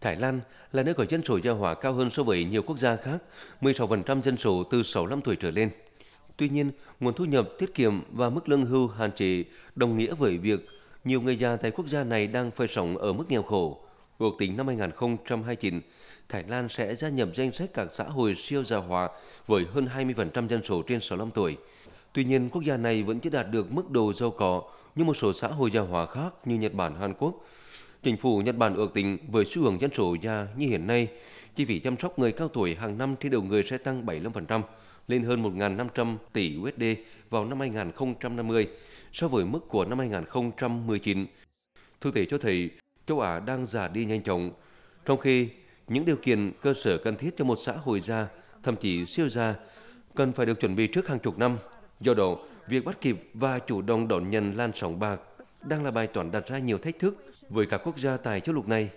Thái Lan là nơi có dân số già hóa cao hơn so với nhiều quốc gia khác, 16% dân số từ 65 tuổi trở lên. Tuy nhiên, nguồn thu nhập tiết kiệm và mức lương hưu hạn chế đồng nghĩa với việc nhiều người già tại quốc gia này đang phải sống ở mức nghèo khổ. Ước tính năm 2029, Thái Lan sẽ gia nhập danh sách các xã hội siêu già hóa với hơn 20% dân số trên 65 tuổi. Tuy nhiên, quốc gia này vẫn chưa đạt được mức độ giàu có như một số xã hội già hóa khác như Nhật Bản, Hàn Quốc. Chính phủ Nhật Bản ước tính với xu hướng dân số già như hiện nay, chi phí chăm sóc người cao tuổi hàng năm trên đầu người sẽ tăng 75% lên hơn 1.500 tỷ USD vào năm 2050 so với mức của năm 2019. Thực tế cho thấy châu Á đang già đi nhanh chóng, trong khi những điều kiện cơ sở cần thiết cho một xã hội già, thậm chí siêu già, cần phải được chuẩn bị trước hàng chục năm. Do đó, việc bắt kịp và chủ động đón nhận lan sóng bạc đang là bài toán đặt ra nhiều thách thức với các quốc gia tài châu luật này